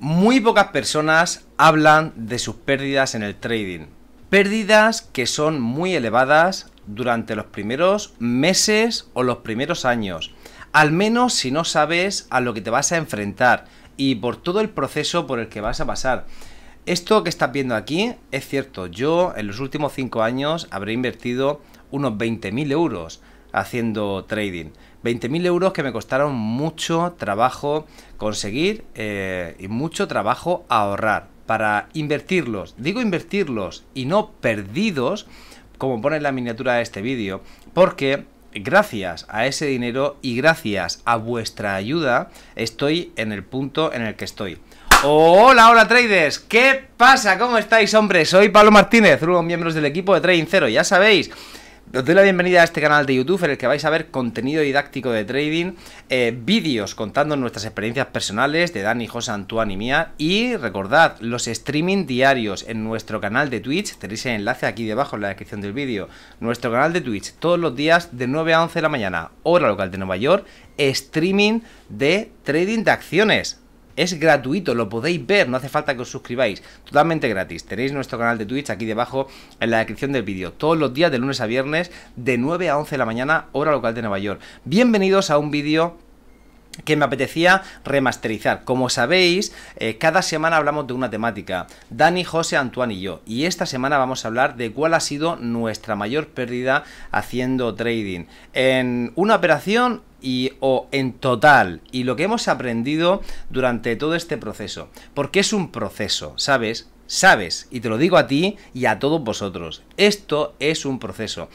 Muy pocas personas hablan de sus pérdidas en el trading. Pérdidas que son muy elevadas durante los primeros meses o los primeros años. Al menos si no sabes a lo que te vas a enfrentar y por todo el proceso por el que vas a pasar. Esto que estás viendo aquí es cierto. Yo en los últimos 5 años habré invertido unos 20.000 euros haciendo trading. 20.000 euros que me costaron mucho trabajo conseguir eh, y mucho trabajo ahorrar para invertirlos. Digo invertirlos y no perdidos, como pone en la miniatura de este vídeo, porque gracias a ese dinero y gracias a vuestra ayuda estoy en el punto en el que estoy. Hola, hola traders, ¿qué pasa? ¿Cómo estáis, hombres? Soy Pablo Martínez, uno de los miembros del equipo de Trading Cero, ya sabéis os doy la bienvenida a este canal de YouTube en el que vais a ver contenido didáctico de trading, eh, vídeos contando nuestras experiencias personales de Dani, José, Antoine y mía. Y recordad, los streaming diarios en nuestro canal de Twitch, tenéis el enlace aquí debajo en la descripción del vídeo, nuestro canal de Twitch todos los días de 9 a 11 de la mañana, hora local de Nueva York, streaming de trading de acciones. Es gratuito, lo podéis ver, no hace falta que os suscribáis. Totalmente gratis. Tenéis nuestro canal de Twitch aquí debajo en la descripción del vídeo. Todos los días de lunes a viernes de 9 a 11 de la mañana, hora local de Nueva York. Bienvenidos a un vídeo que me apetecía remasterizar. Como sabéis, eh, cada semana hablamos de una temática, Dani, José, Antoine y yo. Y esta semana vamos a hablar de cuál ha sido nuestra mayor pérdida haciendo trading. En una operación y o en total y lo que hemos aprendido durante todo este proceso porque es un proceso sabes sabes y te lo digo a ti y a todos vosotros esto es un proceso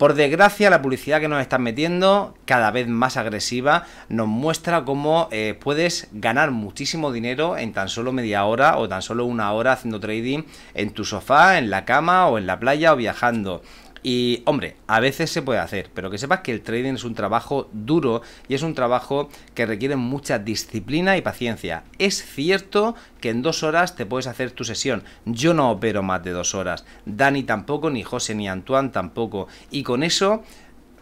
por desgracia, la publicidad que nos están metiendo, cada vez más agresiva, nos muestra cómo eh, puedes ganar muchísimo dinero en tan solo media hora o tan solo una hora haciendo trading en tu sofá, en la cama o en la playa o viajando. Y hombre, a veces se puede hacer, pero que sepas que el trading es un trabajo duro y es un trabajo que requiere mucha disciplina y paciencia. Es cierto que en dos horas te puedes hacer tu sesión. Yo no opero más de dos horas. Dani tampoco, ni José, ni Antoine tampoco. Y con eso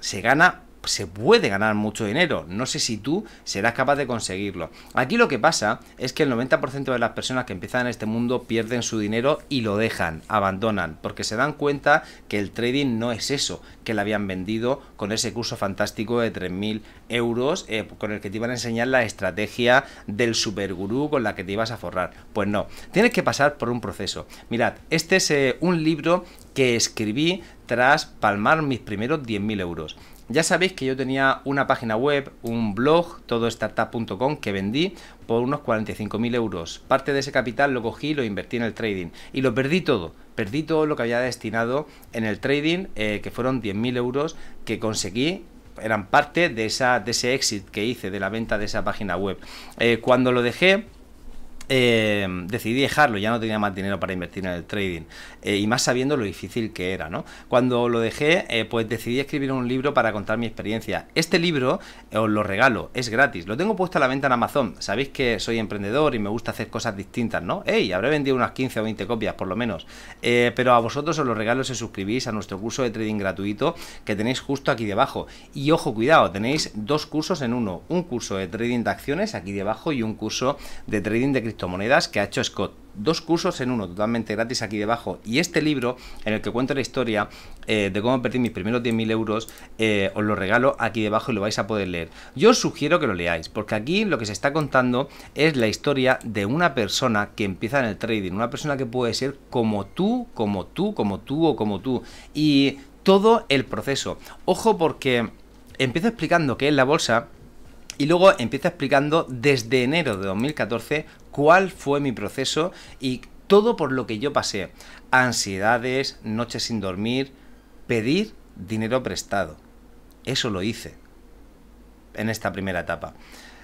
se gana se puede ganar mucho dinero. No sé si tú serás capaz de conseguirlo. Aquí lo que pasa es que el 90% de las personas que empiezan en este mundo pierden su dinero y lo dejan, abandonan, porque se dan cuenta que el trading no es eso que le habían vendido con ese curso fantástico de 3.000 euros eh, con el que te iban a enseñar la estrategia del supergurú con la que te ibas a forrar. Pues no, tienes que pasar por un proceso. Mirad, este es eh, un libro que escribí tras palmar mis primeros 10.000 euros. Ya sabéis que yo tenía una página web, un blog, todo startup.com que vendí por unos 45.000 euros. Parte de ese capital lo cogí lo invertí en el trading. Y lo perdí todo. Perdí todo lo que había destinado en el trading, eh, que fueron 10.000 euros que conseguí eran parte de, esa, de ese exit que hice de la venta de esa página web. Eh, cuando lo dejé, eh, decidí dejarlo, ya no tenía más dinero para invertir en el trading eh, y más sabiendo lo difícil que era, ¿no? Cuando lo dejé, eh, pues decidí escribir un libro para contar mi experiencia. Este libro os lo regalo, es gratis, lo tengo puesto a la venta en Amazon. Sabéis que soy emprendedor y me gusta hacer cosas distintas, ¿no? ¡Ey! Habré vendido unas 15 o 20 copias por lo menos. pero a vosotros os lo regalo si suscribís a nuestro curso de trading gratuito que tenéis justo aquí debajo. Y ojo, cuidado, tenéis dos cursos en uno, un curso de trading de acciones aquí debajo y un curso de trading de cristal Monedas que ha hecho Scott. Dos cursos en uno, totalmente gratis aquí debajo. Y este libro, en el que cuento la historia eh, de cómo perdí mis primeros 10.000 euros, eh, os lo regalo aquí debajo y lo vais a poder leer. Yo os sugiero que lo leáis, porque aquí lo que se está contando es la historia de una persona que empieza en el trading, una persona que puede ser como tú, como tú, como tú o como tú. Y todo el proceso. Ojo porque empiezo explicando que es la bolsa y luego empieza explicando desde enero de 2014 cuál fue mi proceso y todo por lo que yo pasé. Ansiedades, noches sin dormir, pedir dinero prestado. Eso lo hice en esta primera etapa.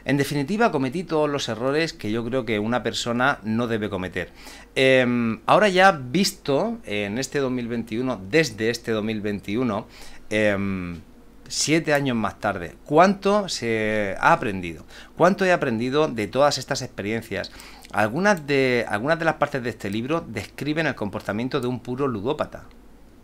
En definitiva, cometí todos los errores que yo creo que una persona no debe cometer. Em, ahora ya visto en este 2021, desde este 2021, siete años más tarde, ¿cuánto se ha aprendido? ¿Cuánto he aprendido de todas estas experiencias? Algunas de, algunas de las partes de este libro describen el comportamiento de un puro ludópata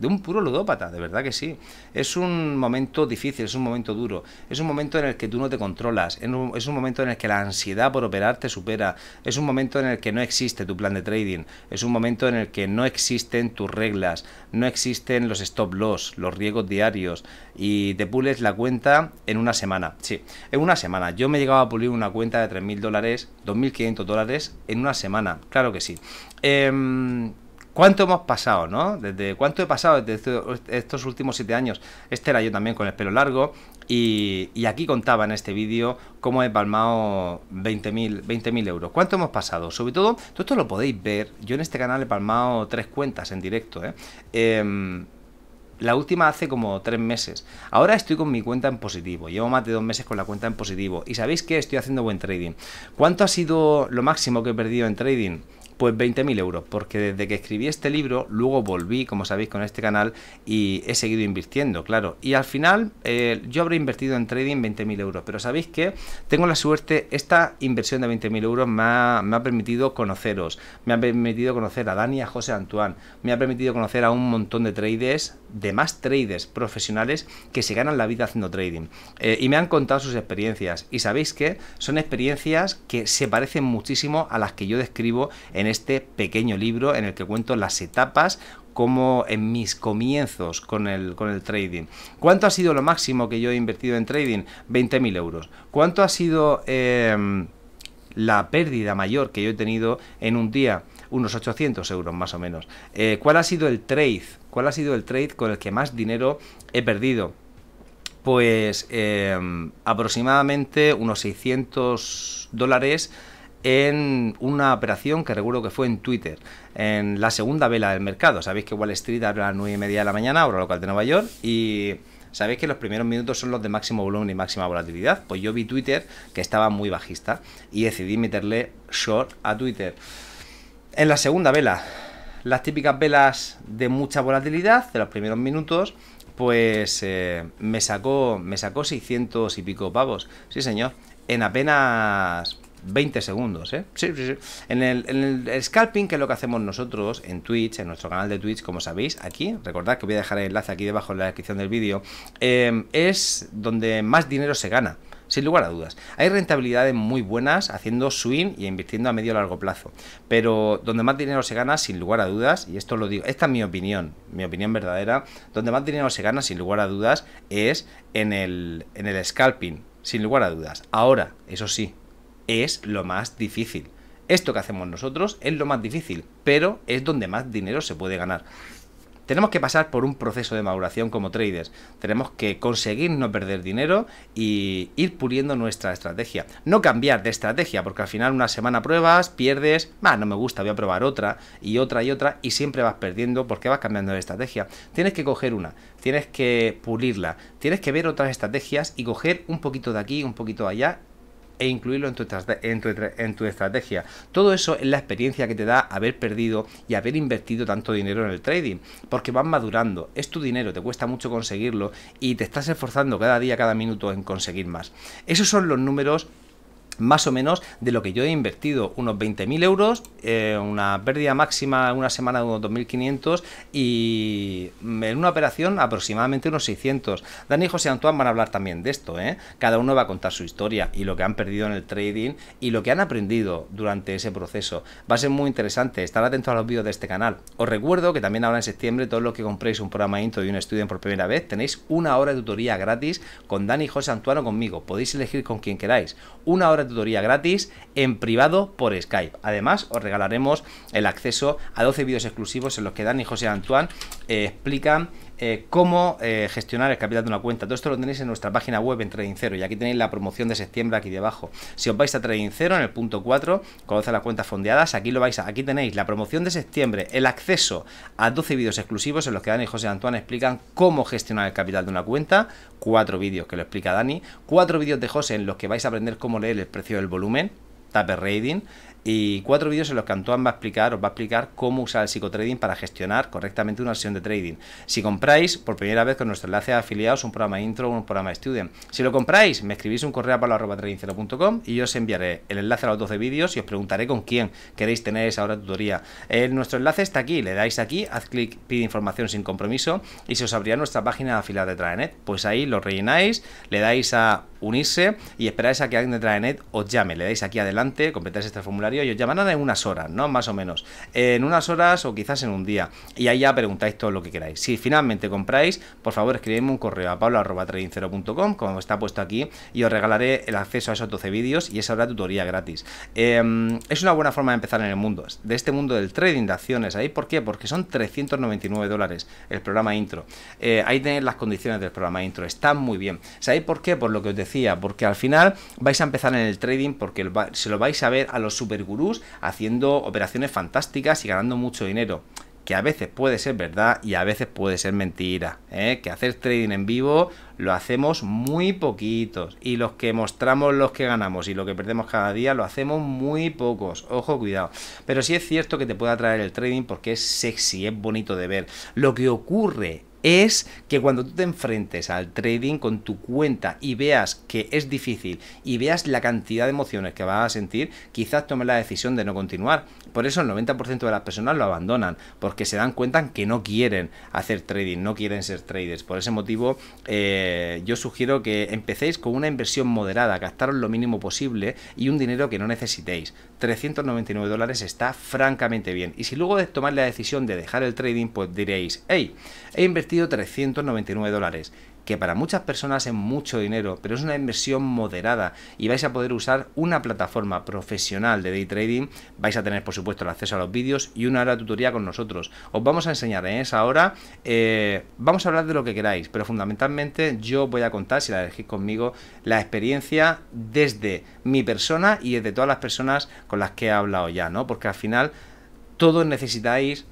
de un puro ludópata, de verdad que sí. Es un momento difícil, es un momento duro, es un momento en el que tú no te controlas, es un, momento en el que la ansiedad por operar te supera, es un momento en el que no existe tu plan de trading, es un momento en el que no existen tus reglas, no existen los stop loss, los riesgos diarios y te pules la cuenta en una semana. Sí, en una semana. Yo me llegaba a pulir una cuenta de 3.000 dólares, 2.500 dólares en una semana, claro que sí. Em, ¿Cuánto hemos pasado, no? Desde, ¿Cuánto he pasado desde este, estos últimos siete años? Este era yo también con el pelo largo y, aquí contaba en este vídeo cómo he palmado 20.000 euros. ¿Cuánto hemos pasado? Sobre todo, todo esto lo podéis ver. Yo en este canal he palmado tres cuentas en directo. ¿eh? Em, la última hace como tres meses. Ahora estoy con mi cuenta en positivo. Llevo más de dos meses con la cuenta en positivo. Y sabéis que estoy haciendo buen trading. ¿Cuánto ha sido lo máximo que he perdido en trading? Pues 20.000 euros, porque desde que escribí este libro, luego volví, como sabéis, con este canal y he seguido invirtiendo, claro. Y al final eh, yo habré invertido en trading 20.000 euros, pero sabéis que tengo la suerte, esta inversión de 20.000 euros me ha, permitido conoceros, me ha permitido conocer a Dani, a José Antoine, me ha permitido conocer a un montón de traders, de más traders profesionales que se ganan la vida haciendo trading. Eh, y me han contado sus experiencias. Y sabéis que son experiencias que se parecen muchísimo a las que yo describo en este pequeño libro en el que cuento las etapas como en mis comienzos con el, con el trading. ¿Cuánto ha sido lo máximo que yo he invertido en trading? 20.000 euros. ¿Cuánto ha sido em, la pérdida mayor que yo he tenido en un día? Unos 800 euros más o menos. Eh, ¿Cuál ha sido el trade? ¿Cuál ha sido el trade con el que más dinero he perdido? Pues em, aproximadamente unos 600 dólares en una operación que recuerdo que fue en Twitter, en la segunda vela del mercado. Sabéis que Wall Street abre a las 9 y media de la mañana, lo local de Nueva York, y sabéis que los primeros minutos son los de máximo volumen y máxima volatilidad. Pues yo vi Twitter que estaba muy bajista y decidí meterle short a Twitter. En la segunda vela, las típicas velas de mucha volatilidad de los primeros minutos, pues eh, me sacó me sacó 600 y pico pavos. Sí, señor. En apenas 20 segundos, ¿eh? Sí, sí, sí. En el, scalping, que es lo que hacemos nosotros en Twitch, en nuestro canal de Twitch, como sabéis, aquí, recordad que voy a dejar el enlace aquí debajo en la descripción del vídeo, eh, es donde más dinero se gana sin lugar a dudas. Hay rentabilidades muy buenas haciendo swing y invirtiendo a medio largo plazo, pero donde más dinero se gana, sin lugar a dudas, y esto lo digo, esta es mi opinión, mi opinión verdadera, donde más dinero se gana, sin lugar a dudas, es en el, en el scalping, sin lugar a dudas. Ahora, eso sí, es lo más difícil. Esto que hacemos nosotros es lo más difícil, pero es donde más dinero se puede ganar. Tenemos que pasar por un proceso de maduración como traders. Tenemos que conseguir no perder dinero y ir puliendo nuestra estrategia. No cambiar de estrategia, porque al final una semana pruebas, pierdes, va no me gusta, voy a probar otra y otra y otra y siempre vas perdiendo porque vas cambiando de estrategia. Tienes que coger una, tienes que pulirla, tienes que ver otras estrategias y coger un poquito de aquí, un poquito de allá e incluirlo en tu, estrategia. Todo eso es la experiencia que te da haber perdido y haber invertido tanto dinero en el trading, porque vas madurando, es tu dinero, te cuesta mucho conseguirlo y te estás esforzando cada día, cada minuto en conseguir más. Esos son los números más o menos de lo que yo he invertido, unos 20.000 euros, eh, una pérdida máxima en una semana de unos 2.500 y mm, en una operación aproximadamente unos 600. Dani y José Antoine van a hablar también de esto, ¿eh? cada uno va a contar su historia y lo que han perdido en el trading y lo que han aprendido durante ese proceso. Va a ser muy interesante, estar atentos a los vídeos de este canal. Os recuerdo que también ahora en septiembre todos los que compréis un programa intro y un estudio por primera vez, tenéis una hora de tutoría gratis con Dani y José Antoine conmigo. Podéis elegir con quien queráis. Una hora de tutoría gratis en privado por Skype. Además, os regalaremos el acceso a 12 vídeos exclusivos en los que Dani y José Antoine eh, explican eh, cómo eh, gestionar el capital de una cuenta. Todo esto lo tenéis en nuestra página web en Trading Cero y aquí tenéis la promoción de septiembre aquí debajo. Si os vais a Trading en el punto 4, conoce las cuentas fondeadas, aquí lo vais a, aquí tenéis la promoción de septiembre, el acceso a 12 vídeos exclusivos en los que Dani y José Antoine explican cómo gestionar el capital de una cuenta, cuatro vídeos que lo explica Dani, cuatro vídeos de José en los que vais a aprender cómo leer el precio del volumen, Tapper rating, y cuatro vídeos en los que Antoine va a explicar, os va a explicar cómo usar el psicotrading para gestionar correctamente una sesión de trading. Si compráis por primera vez con nuestro enlace de afiliados un programa intro o un programa student, si lo compráis, me escribís un correo a palo@tradingcero.com y yo os enviaré el enlace a los 12 vídeos y os preguntaré con quién queréis tener esa hora de tutoría. Eh, nuestro enlace está aquí, le dais aquí, haz clic, pide información sin compromiso y se os abrirá nuestra página de afiliados de Traenet. Pues ahí lo rellenáis, le dais a unirse y esperáis a que alguien de Traenet os llame. Le dais aquí adelante, completáis este formulario y os llamarán en unas horas, ¿no? Más o menos. En unas horas o quizás en un día. Y ahí ya preguntáis todo lo que queráis. Si finalmente compráis, por favor escribidme un correo a pablo.tradingcero.com, como está puesto aquí, y os regalaré el acceso a esos 12 vídeos y esa hora tutoría gratis. Em, es una buena forma de empezar en el mundo, de este mundo del trading de acciones. ¿Ahí por qué? Porque son 399 dólares el programa intro. Eh, ahí tenéis las condiciones del programa intro, están muy bien. ¿Sabéis por qué? Por lo que os decía, porque al final vais a empezar en el trading porque se lo vais a ver a los super gurús haciendo operaciones fantásticas y ganando mucho dinero que a veces puede ser verdad y a veces puede ser mentira. ¿eh? Que hacer trading en vivo lo hacemos muy poquitos. Y los que mostramos los que ganamos y lo que perdemos cada día lo hacemos muy pocos. Ojo, cuidado. Pero sí es cierto que te puede atraer el trading porque es sexy, es bonito de ver. Lo que ocurre es que cuando tú te enfrentes al trading con tu cuenta y veas que es difícil y veas la cantidad de emociones que vas a sentir, quizás tomes la decisión de no continuar. Por eso el 90% de las personas lo abandonan, porque se dan cuenta que no quieren hacer trading, no quieren ser traders. Por ese motivo, eh, yo sugiero que empecéis con una inversión moderada, gastaros lo mínimo posible y un dinero que no necesitéis. 399 dólares está francamente bien. Y si luego de tomar la decisión de dejar el trading, pues diréis, hey, he invertido 399 dólares, que para muchas personas es mucho dinero, pero es una inversión moderada y vais a poder usar una plataforma profesional de day trading. Vais a tener, por supuesto, el acceso a los vídeos y una hora de tutoría con nosotros. Os vamos a enseñar en esa hora. Eh, vamos a hablar de lo que queráis, pero fundamentalmente yo voy a contar, si la elegís conmigo, la experiencia desde mi persona y desde todas las personas con las que he hablado ya, ¿no? Porque al final todos necesitáis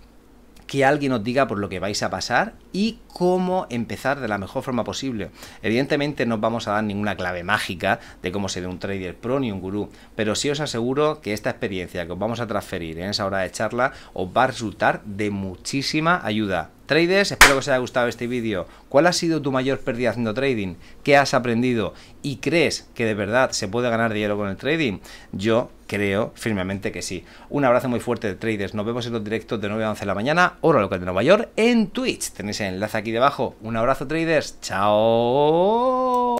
que alguien os diga por lo que vais a pasar y cómo empezar de la mejor forma posible. Evidentemente no os vamos a dar ninguna clave mágica de cómo ser un trader pro ni un gurú, pero sí os aseguro que esta experiencia que os vamos a transferir en esa hora de charla os va a resultar de muchísima ayuda. Traders, espero que os haya gustado este vídeo. ¿Cuál ha sido tu mayor pérdida haciendo trading? ¿Qué has aprendido? ¿Y crees que de verdad se puede ganar dinero con el trading? Yo creo firmemente que sí. Un abrazo muy fuerte de traders. Nos vemos en los directos de 9 a 11 de la mañana, hora local de Nueva York, en Twitch. Tenéis el enlace aquí debajo. Un abrazo traders. Chao.